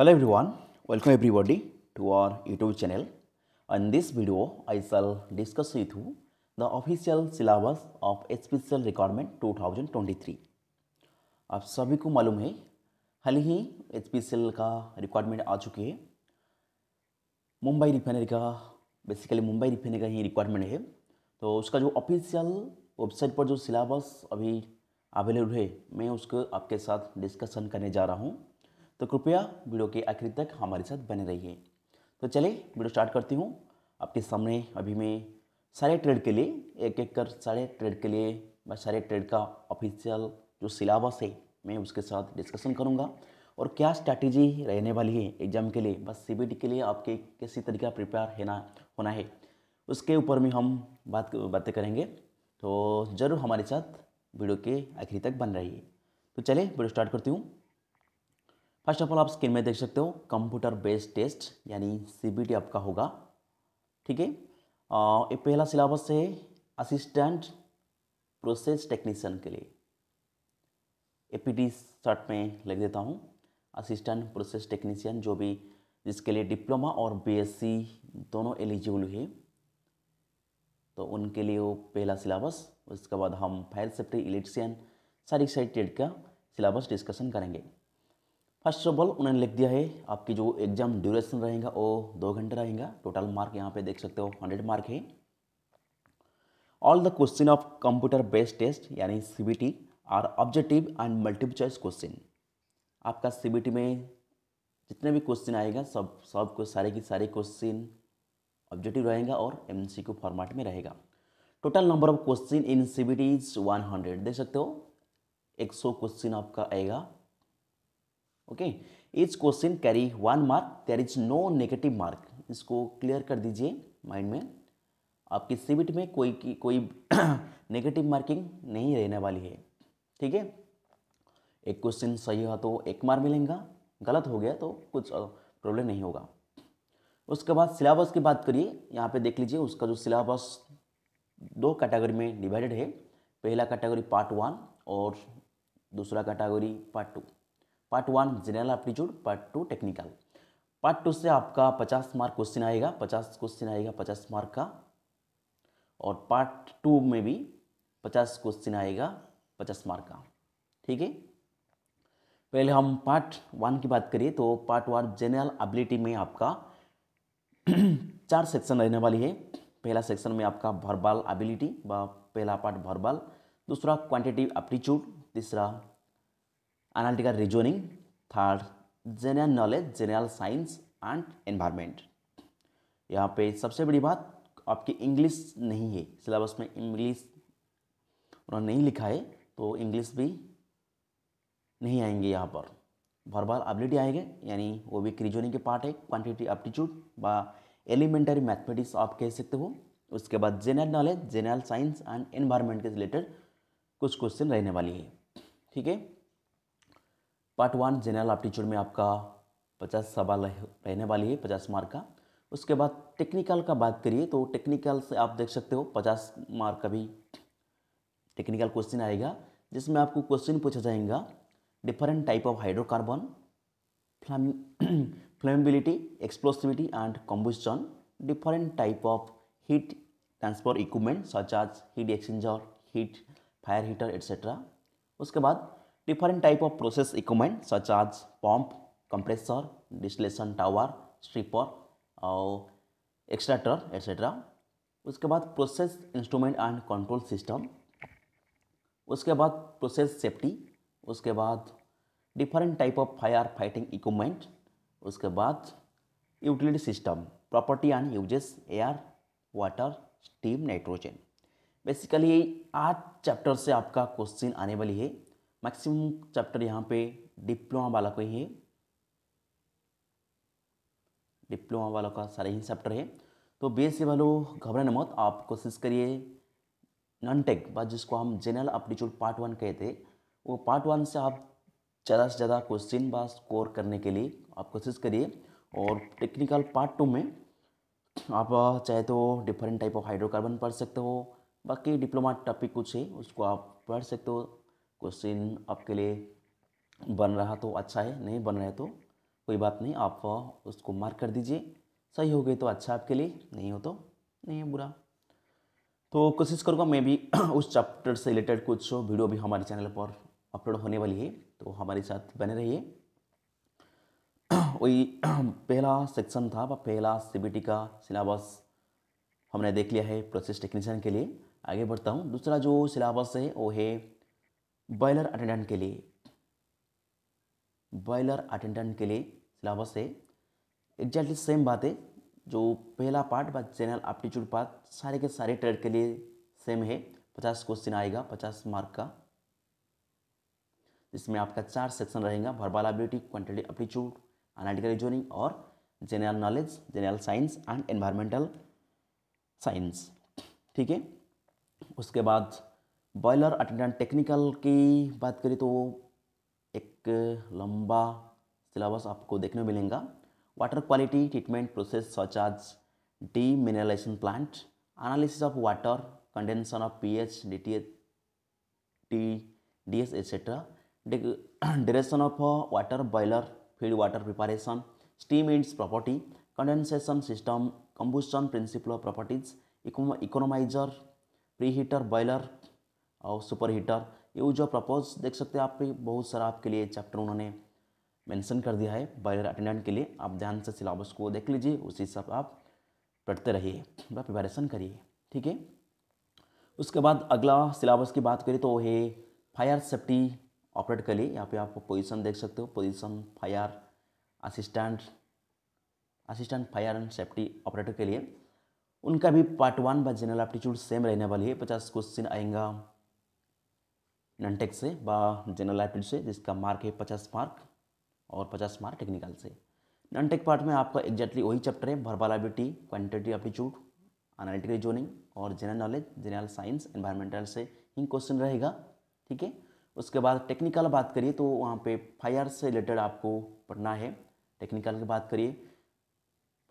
Hello everyone, welcome everybody to our YouTube channel. In this video, I shall discuss with you the official syllabus of HPCL requirement 2023. आप सभी को मालूम है हाल ही H का requirement आ चुकी है मुंबई रिफाइनरी का बेसिकली मुंबई रिफाइनरी का ही रिक्वायरमेंट है तो उसका जो ऑफिशियल वेबसाइट पर जो सिलेबस अभी अवेलेबल है मैं उसको आपके साथ डिस्कशन करने जा रहा हूँ तो कृपया वीडियो के आखिर तक हमारे साथ बने रहिए तो चले वीडियो स्टार्ट करती हूँ आपके सामने अभी मैं सारे ट्रेड के लिए एक एक कर सारे ट्रेड के लिए मैं सारे ट्रेड का ऑफिशियल जो सिलेबस है मैं उसके साथ डिस्कशन करूँगा और क्या स्ट्रैटेजी रहने वाली है एग्जाम के लिए बस सी के लिए आपके किसी तरीका प्रिपेयर है ना होना है उसके ऊपर में हम बात बातें करेंगे तो ज़रूर हमारे साथ वीडियो के आखिरी तक बन रही है तो चले वीडियो स्टार्ट करती हूँ फर्स्ट ऑफ ऑल आप स्क्रीन में देख सकते हो कंप्यूटर बेस्ड टेस्ट यानी सी आपका होगा ठीक है ये पहला सिलेबस है असिस्टेंट प्रोसेस टेक्नीशियन के लिए एपीडी शर्ट में लिख देता हूँ असिस्टेंट प्रोसेस टेक्नीशियन जो भी जिसके लिए डिप्लोमा और बीएससी दोनों एलिजिबल है तो उनके लिए वो पहला सिलेबस उसके बाद हम fire safety electrician sorry sorry का सिलेबस डिस्कशन करेंगे फर्स्ट ऑफ ऑल उन्होंने लिख दिया है आपकी जो एग्ज़ाम ड्यूरेशन रहेगा वो दो घंटे रहेगा टोटल मार्क यहाँ पे देख सकते हो हंड्रेड मार्क है all the question of computer based test यानी C R objective and multiple choice question आपका सी में जितने भी क्वेश्चन आएगा सब सब को सारे के सारे क्वेश्चन ऑब्जेक्टिव रहेगा और एम फॉर्मेट में रहेगा total number of question in C B T is one hundred देख सकते हो एक सौ क्वेश्चन आपका आएगा okay each question carry one mark there is no negative mark इसको क्लियर कर दीजिए माइंड में आपकी सीबिट में कोई की कोई नेगेटिव मार्किंग नहीं रहने वाली है ठीक है एक क्वेश्चन सही हुआ तो एक मार्क मिलेगा गलत हो गया तो कुछ प्रॉब्लम नहीं होगा उसके बाद सिलेबस की बात करिए यहाँ पे देख लीजिए उसका जो सिलेबस दो कैटेगरी में डिवाइडेड है पहला कैटेगरी पार्ट वन और दूसरा category part two part one general aptitude part two technical part two से आपका पचास मार्क क्वेश्चन आएगा पचास क्वेश्चन आएगा पचास मार्क का और पार्ट टू में भी पचास क्वेश्चन आएगा पचास मार्क का ठीक है पहले हम पार्ट वन की बात करिए तो पार्ट वन जनरल एबिलिटी में आपका चार सेक्शन रहने वाली है पहला सेक्शन में आपका वर्बल एबिलिटी व पहला पार्ट वर्बल दूसरा क्वांटिटिव एप्टीट्यूड तीसरा analytical reasoning third general knowledge general science and environment यहाँ पे सबसे बड़ी बात आपकी इंग्लिश नहीं है सिलेबस में इंग्लिश उन्होंने नहीं लिखा है तो इंग्लिश भी नहीं आएंगे यहाँ पर वर्बल एबिलिटी आएंगे यानी वो भी क्रिजोनिंग के पार्ट है क्वांटिटी एप्टीट्यूड व एलिमेंटरी मैथमेटिक्स आप कह सकते हो उसके बाद general knowledge general science and environment के रिलेटेड कुछ क्वेश्चन रहने वाली है ठीक है पार्ट वन जनरल एप्टीट्यूड में आपका पचास सवाल रहने वाली है पचास मार्क का उसके बाद टेक्निकल का बात करिए तो टेक्निकल से आप देख सकते हो पचास मार्क का भी टेक्निकल क्वेश्चन आएगा जिसमें आपको क्वेश्चन पूछा जाएगा different type of hydrocarbon flammability explosivity and combustion different type of heat transfer equipment सचार्ज heat exchanger heat fire heater etcetera उसके बाद different type of process equipment such as pump, compressor, distillation tower, stripper और extractor etcetera उसके बाद process instrument and control system उसके बाद process safety उसके बाद different type of fire fighting equipment उसके बाद utility system property and uses air water steam nitrogen basically आठ चैप्टर से आपका क्वेश्चन आने वाली है मैक्सिमम चैप्टर यहाँ पे डिप्लोमा वाला को ही है डिप्लोमा वालों का सारे ही चैप्टर है तो सी वालों घबराने मत आप कोशिश करिए नॉन टेक बस जिसको हम जनरल एप्टीट्यूड पार्ट वन कहते वो पार्ट वन से आप ज़्यादा से ज़्यादा क्वेश्चन बा स्कोर करने के लिए आप कोशिश करिए और टेक्निकल पार्ट टू में आप चाहे तो डिफरेंट टाइप ऑफ हाइड्रोकार्बन पढ़ सकते हो बाकी डिप्लोमा टॉपिक कुछ है उसको आप पढ़ सकते हो क्वेश्चन आपके लिए बन रहा तो अच्छा है नहीं बन रहा है तो कोई बात नहीं आप उसको मार्क कर दीजिए सही हो गई तो अच्छा आपके लिए नहीं हो तो नहीं है बुरा तो कोशिश करूँगा मैं भी उस चैप्टर से रिलेटेड कुछ वीडियो भी हमारे चैनल पर अपलोड होने वाली है तो हमारे साथ बने रहिए वही पहला सेक्शन था पहला सीबीटी का सिलेबस हमने देख लिया है प्रोसेस टेक्नीशियन के लिए आगे बढ़ता हूँ दूसरा जो सिलेबस है वो है बॉयलर अटेंडेंट के लिए बॉयलर अटेंडेंट के लिए सिलेबस है एग्जैक्टली सेम बात है जो पहला पार्ट व जनरल एप्टीट्यूड पार्ट सारे के सारे ट्रेड के लिए सेम है पचास क्वेश्चन आएगा पचास मार्क का इसमें आपका चार सेक्शन रहेगा verbal ability quantity aptitude analytical reasoning और general knowledge general science and environmental science ठीक है उसके बाद बॉयलर अटेंडेंट टेक्निकल की बात करें तो एक लंबा सिलेबस आपको देखने में मिलेगा वाटर क्वालिटी ट्रीटमेंट प्रोसेस सचार्ज D mineralization plant analysis of water condensation of pH DTH T D DS etcetera direction of water boiler field water preparation steam and property condensation system combustion principle of properties economiser pre heater boiler और super heater ये जो propose देख सकते हैं आप भी बहुत सारा आपके लिए चैप्टर उन्होंने मेंशन कर दिया है बायर अटेंडेंट के लिए आप ध्यान से सिलेबस को देख लीजिए उसी हिसाब आप पढ़ते रहिए पूरा प्रिपरेशन करिए ठीक है उसके बाद अगला सिलेबस की बात करें तो वो है फायर सेफ्टी ऑपरेट के लिए यहाँ पे आप पोजिशन देख सकते हो position fire assistant assistant fire and safety operator के लिए उनका भी part one by general aptitude same रहने वाली है पचास क्वेश्चन आएगा ननटेक से बा जनरल एप्टीट्यूड से जिसका मार्क है पचास मार्क और पचास मार्क टेक्निकल से ननटेक पार्ट में आपका एग्जैक्टली वही चैप्टर है verbal ability quantity aptitude analytical reasoning और general knowledge general science environmental से ही क्वेश्चन रहेगा ठीक है उसके बाद टेक्निकल बात करिए तो वहाँ पे फायर से रिलेटेड आपको पढ़ना है टेक्निकल की बात करिए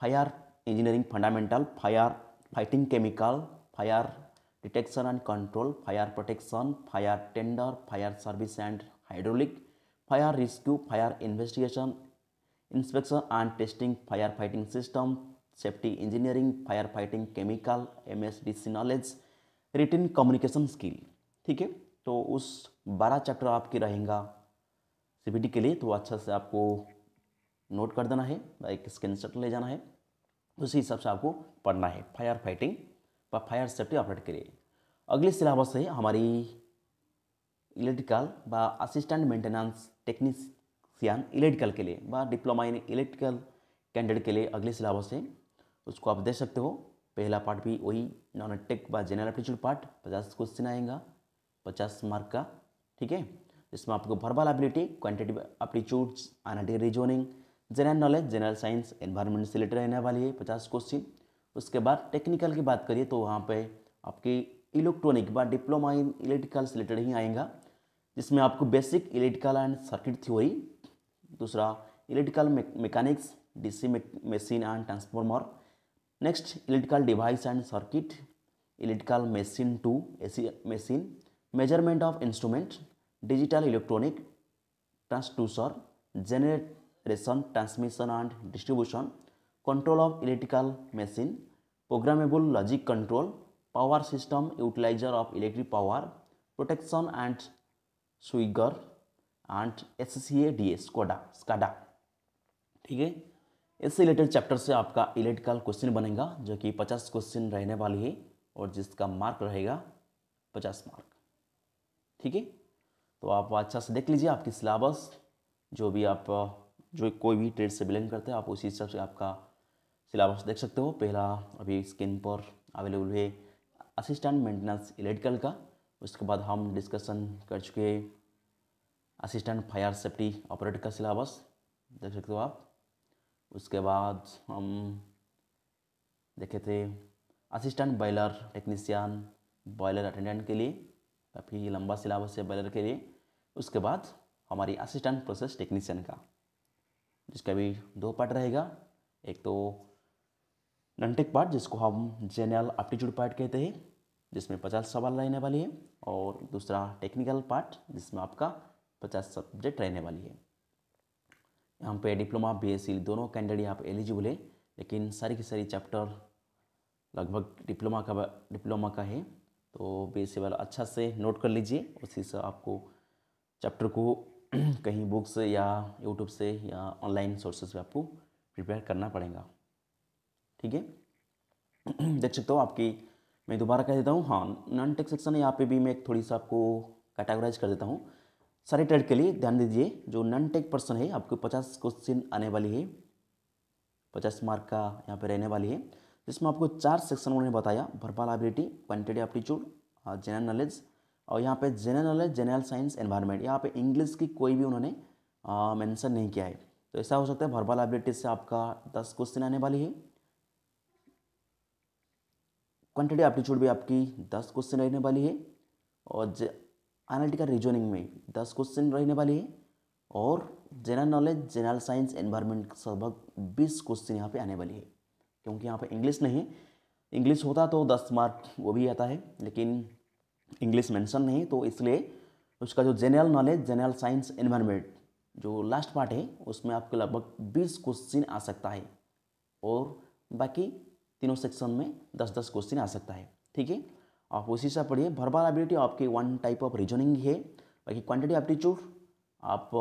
fire engineering fundamental fire fighting chemical fire detection and control fire protection fire tender fire service and hydraulic fire rescue fire investigation inspection and testing fire fighting system safety engineering fire fighting chemical M S D C knowledge written communication skill ठीक है तो उस बारह chapter आपकी रहेगा CBT के लिए तो अच्छा से आपको नोट कर देना है लाइक स्क्रीन ले जाना है उसी हिसाब से आपको पढ़ना है फायर फाइटिंग व फायर सेफ्टी ऑपरेट के लिए अगले सिलेबस है हमारी इलेक्ट्रिकल बा असिस्टेंट मेंटेनेंस टेक्नीसियन इलेक्ट्रिकल के लिए बा डिप्लोमा इन इलेक्ट्रिकल कैंडिडेट के लिए अगले सिलेबस है उसको आप देख सकते हो पहला पार्ट भी वही नॉन टेक बा जनरल एप्टीट्यूड पार्ट पचास क्वेश्चन आएगा पचास मार्क का ठीक है इसमें आपको verbal ability quantitative aptitude analytical reasoning general knowledge general science environment से रिलेटेड रहने वाली है पचास क्वेश्चन उसके बाद टेक्निकल की बात करिए तो वहाँ पर आपकी इलेक्ट्रॉनिक व डिप्लोमा इन इलेक्ट्रिकल से रिलेटेड ही आएगा जिसमें आपको basic electrical and circuit theory दूसरा electrical mechanics DC machine and transformer next electrical device and circuit electrical machine two AC machine measurement of instrument digital electronic transducer generation transmission and distribution control of electrical machine programmable logic control power system utilizer of electric power protection and A and SCADA SCODA SCADA ठीक है इससे related chapter से आपका electrical question बनेगा जो कि 50 question रहने वाली है और जिसका मार्क रहेगा 50 मार्क ठीक है तो आप अच्छा से देख लीजिए आपकी सिलेबस जो भी आप जो कोई भी ट्रेड से बिलोंग करते हैं आप उसी हिसाब से आपका सिलेबस देख सकते हो पहला अभी स्क्रीन पर अवेलेबल है असिस्टेंट मेंटेनेंस इलेक्ट्रिकल का उसके बाद हम डिस्कशन कर चुके असिस्टेंट फायर सेफ्टी ऑपरेटर का सिलेबस देख सकते हो आप उसके बाद हम देखे थे assistant boiler technician boiler attendant के लिए काफ़ी लंबा सिलेबस है बॉयलर के लिए उसके बाद हमारी असिस्टेंट प्रोसेस टेक्नीसियन का जिसका भी दो पार्ट रहेगा एक तो ननटेक पार्ट जिसको हम जनरल एप्टीट्यूड पार्ट कहते हैं जिसमें पचास सवाल रहने वाली है और दूसरा टेक्निकल पार्ट जिसमें आपका पचास सब्जेक्ट रहने वाली है यहाँ पे डिप्लोमा सी दोनों कैंडिडेट यहाँ एलिजिबल है लेकिन सारी की सारी चैप्टर लगभग डिप्लोमा का डिप्लोमा का है तो सी वाला अच्छा से नोट कर लीजिए उसी से आपको चैप्टर को कहीं बुक्स या यूट्यूब से या ऑनलाइन सोर्सेज से आपको प्रिपेयर करना पड़ेगा ठीक है देख सकते हो आपकी मैं दोबारा कह देता हूँ हाँ नॉन टेक सेक्शन यहाँ पे भी मैं थोड़ी सा आपको कैटेगराइज कर देता हूँ सारे ट्रेड के लिए ध्यान दीजिए जो नॉन टेक पर्सन है आपको पचास क्वेश्चन आने वाली है पचास मार्क का यहाँ पे रहने वाली है जिसमें आपको चार सेक्शन उन्होंने बताया verbal ability quantity aptitude general knowledge और यहाँ पे general knowledge general science environment यहाँ पे इंग्लिश की कोई भी उन्होंने मेंशन नहीं किया है तो ऐसा हो सकता है भरपाल एबिलिटी से आपका दस क्वेश्चन आने वाली है क्वान्टिटी एप्टीट्यूड भी आपकी दस क्वेश्चन रहने वाली है और एनालिटिकल रीजनिंग में दस क्वेश्चन रहने वाली है और general knowledge general science environment लगभग बीस क्वेश्चन यहाँ पे आने वाली है क्योंकि यहाँ पे इंग्लिश नहीं इंग्लिश होता तो दस मार्क वो भी आता है लेकिन इंग्लिश मेंशन नहीं तो इसलिए उसका जो general knowledge general science environment जो लास्ट पार्ट है उसमें आपके लगभग बीस क्वेश्चन आ सकता है और बाकी तीनों सेक्शन में दस दस क्वेश्चन आ सकता है ठीक है आप उसी से पढ़िए भरभार एबिलिटी आपकी वन टाइप ऑफ रीजनिंग है बाकी क्वान्टिटी एप्टीट्यूड आप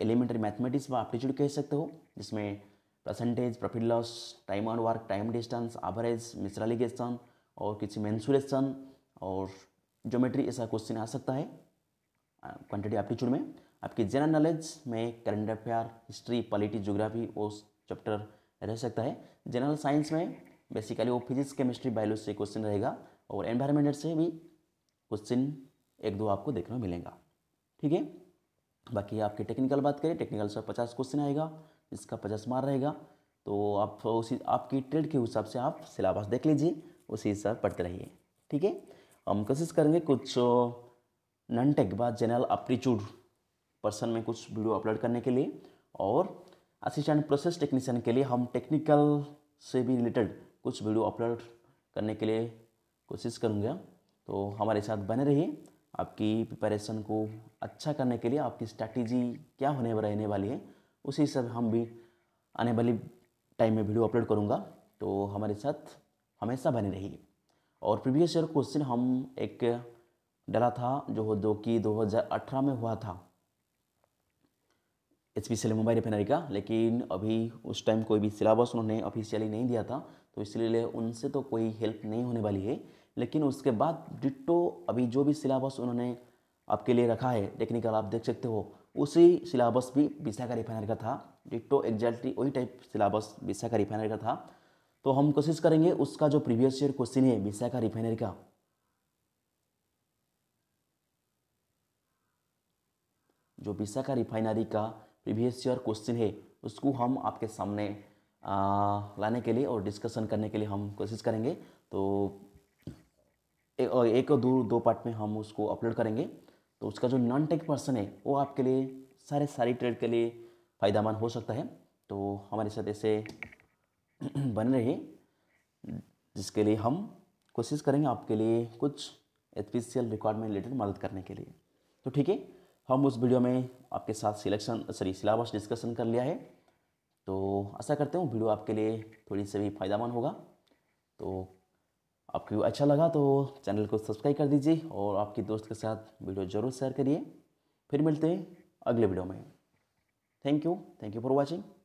एलिमेंट्री मैथमेटिक्स में एप्टीट्यूड कह सकते हो जिसमें percentage profit loss time on work time distance average मिसरालिगेशन और किसी मैंसुरेशन और ज्योमेट्री ऐसा क्वेश्चन आ सकता है क्वान्टिटी एप्टीट्यूड में आपकी जनरल नॉलेज में current affair history polity geography वो चैप्टर रह सकता है जनरल साइंस में बेसिकली वो फिजिक्स केमिस्ट्री बायोलॉजी से क्वेश्चन रहेगा और एनवायरमेंटल से भी क्वेश्चन एक दो आपको देखने में मिलेगा ठीक है बाकी आपकी टेक्निकल बात करें टेक्निकल से पचास क्वेश्चन आएगा इसका पचास मार रहेगा तो आप उसी आपकी ट्रेड के हिसाब से आप सिलेबस देख लीजिए उसी हिसाब पढ़ते रहिए ठीक है हम कोशिश करेंगे कुछ नन टेक बाद जनरल अप्रीच्यूड पर्सन में कुछ वीडियो अपलोड करने के लिए और असिस्टेंट प्रोसेस टेक्नीशियन के लिए हम टेक्निकल से भी रिलेटेड कुछ वीडियो अपलोड करने के लिए कोशिश करूँगा तो हमारे साथ बने रहिए आपकी प्रिपरेशन को अच्छा करने के लिए आपकी स्ट्रैटेजी क्या होने रहने वाली है उसी सब हम भी आने वाली टाइम में वीडियो अपलोड करूँगा तो हमारे साथ हमेशा बने रहिए और प्रीवियस ईयर क्वेश्चन हम एक डरा था जो दो कि 2018 में हुआ था H P C Mumbai refinery का लेकिन अभी उस टाइम कोई भी सिलेबस उन्होंने ऑफिशियली नहीं दिया था तो इसलिए उनसे तो कोई हेल्प नहीं होने वाली है लेकिन उसके बाद डिट्टो अभी जो भी सिलेबस उन्होंने आपके लिए रखा है टेक्निकल आप देख सकते हो उसी सिलेबस भी विशाखा रिफाइनरी का था डिट्टो एग्जैक्टली वही टाइप सिलेबस विशाखा रिफाइनरी का था तो हम कोशिश करेंगे उसका जो प्रीवियस ईयर क्वेश्चन है विशाखा रिफाइनरी का जो विशाखा रिफाइनरी का प्रीवियस ईयर क्वेश्चन है उसको हम आपके सामने लाने के लिए और डिस्कशन करने के लिए हम कोशिश करेंगे तो एक और एक और दो दो पार्ट में हम उसको अपलोड करेंगे तो उसका जो नॉन टेक पर्सन है वो आपके लिए सारे सारी ट्रेड के लिए फ़ायदा हो सकता है तो हमारे साथ ऐसे बने रहे जिसके लिए हम कोशिश करेंगे आपके लिए कुछ एफिशियल रिक्वायरमेंट रिलेटेड मदद करने के लिए तो ठीक है हम उस वीडियो में आपके साथ सिलेक्शन सॉरी सिलेबस डिस्कशन कर लिया है तो ऐसा करते हूँ वीडियो आपके लिए थोड़ी सी भी फ़ायदेमंद होगा तो आपको अच्छा लगा तो चैनल को सब्सक्राइब कर दीजिए और आपके दोस्त के साथ वीडियो ज़रूर शेयर करिए फिर मिलते हैं अगले वीडियो में thank you thank you for watching